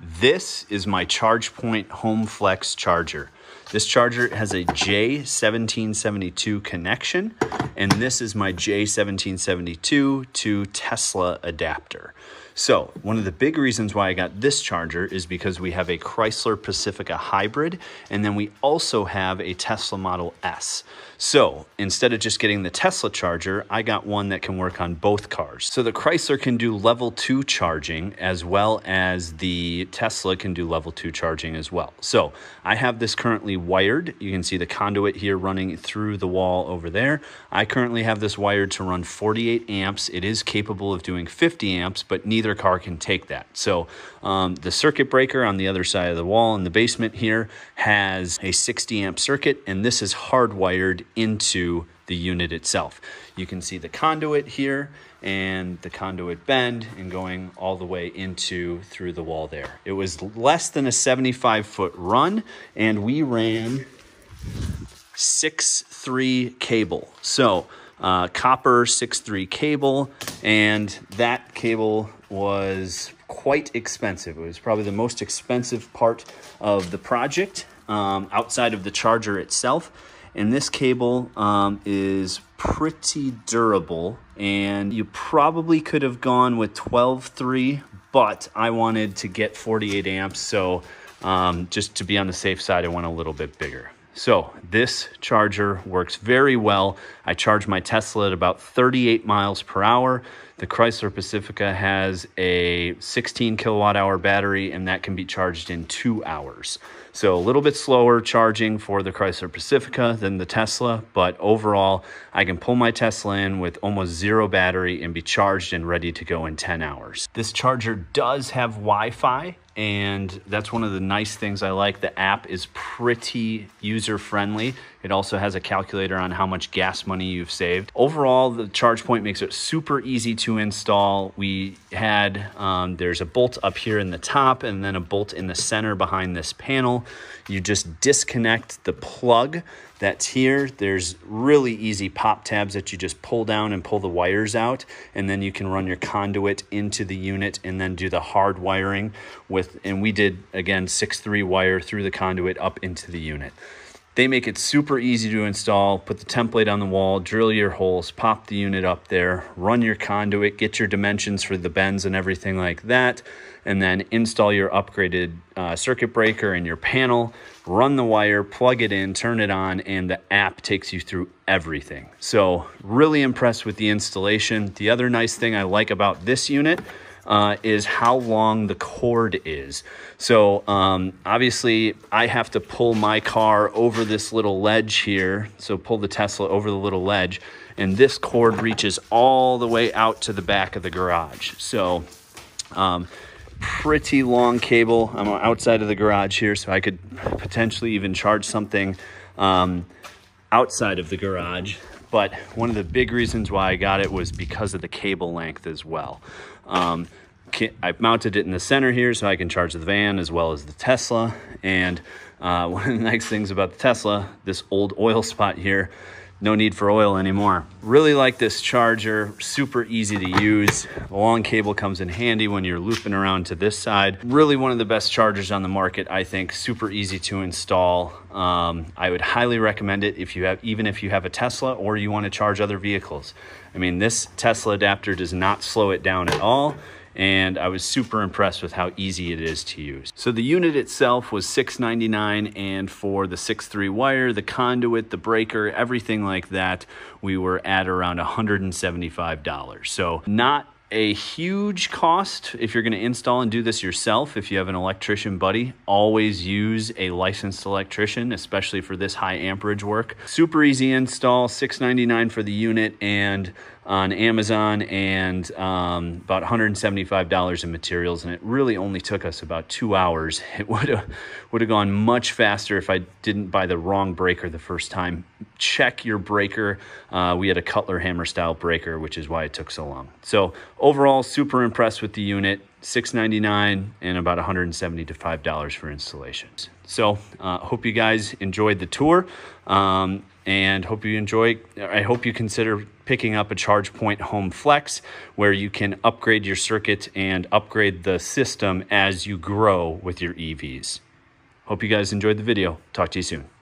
This is my ChargePoint Home Flex charger. This charger has a J1772 connection, and this is my J1772 to Tesla adapter. So one of the big reasons why I got this charger is because we have a Chrysler Pacifica hybrid, and then we also have a Tesla Model S. So instead of just getting the Tesla charger, I got one that can work on both cars. So the Chrysler can do level two charging as well as the Tesla can do level two charging as well. So I have this current currently wired. You can see the conduit here running through the wall over there. I currently have this wired to run 48 amps. It is capable of doing 50 amps, but neither car can take that. So um, the circuit breaker on the other side of the wall in the basement here has a 60 amp circuit, and this is hardwired into the unit itself. You can see the conduit here and the conduit bend and going all the way into through the wall there. It was less than a 75 foot run and we ran six three cable. So uh, copper six three cable and that cable was quite expensive. It was probably the most expensive part of the project um, outside of the charger itself and this cable um, is pretty durable and you probably could have gone with 12.3, but I wanted to get 48 amps. So um, just to be on the safe side, I went a little bit bigger. So this charger works very well. I charge my Tesla at about 38 miles per hour. The Chrysler Pacifica has a 16 kilowatt hour battery and that can be charged in two hours. So a little bit slower charging for the Chrysler Pacifica than the Tesla, but overall I can pull my Tesla in with almost zero battery and be charged and ready to go in 10 hours. This charger does have Wi-Fi and that's one of the nice things I like. The app is pretty user friendly. It also has a calculator on how much gas money you've saved. Overall, the charge point makes it super easy to install. We had, um, there's a bolt up here in the top and then a bolt in the center behind this panel. You just disconnect the plug that's here. There's really easy pop tabs that you just pull down and pull the wires out, and then you can run your conduit into the unit and then do the hard wiring with, and we did again, 6-3 wire through the conduit up into the unit. They make it super easy to install. Put the template on the wall, drill your holes, pop the unit up there, run your conduit, get your dimensions for the bends and everything like that, and then install your upgraded uh, circuit breaker and your panel, run the wire, plug it in, turn it on, and the app takes you through everything. So, really impressed with the installation. The other nice thing I like about this unit uh, is how long the cord is. So um, obviously, I have to pull my car over this little ledge here. So pull the Tesla over the little ledge, and this cord reaches all the way out to the back of the garage. So um, pretty long cable. I'm outside of the garage here, so I could potentially even charge something um, outside of the garage but one of the big reasons why I got it was because of the cable length as well. Um, I've mounted it in the center here so I can charge the van as well as the Tesla. And uh, one of the nice things about the Tesla, this old oil spot here, no need for oil anymore. Really like this charger, super easy to use. The long cable comes in handy when you're looping around to this side. Really one of the best chargers on the market, I think, super easy to install. Um, I would highly recommend it if you have, even if you have a Tesla or you wanna charge other vehicles. I mean, this Tesla adapter does not slow it down at all and I was super impressed with how easy it is to use. So the unit itself was 699 dollars and for the 6.3 wire, the conduit, the breaker, everything like that, we were at around $175. So not a huge cost if you're going to install and do this yourself. If you have an electrician buddy, always use a licensed electrician, especially for this high amperage work. Super easy install, 699 dollars for the unit and on Amazon and um, about $175 in materials, and it really only took us about two hours. It would have would have gone much faster if I didn't buy the wrong breaker the first time. Check your breaker. Uh, we had a cutler hammer style breaker, which is why it took so long. So overall, super impressed with the unit. $6.99 and about $175 for installations. So, uh, hope you guys enjoyed the tour. Um, and hope you enjoy. I hope you consider picking up a ChargePoint Home Flex where you can upgrade your circuit and upgrade the system as you grow with your EVs. Hope you guys enjoyed the video. Talk to you soon.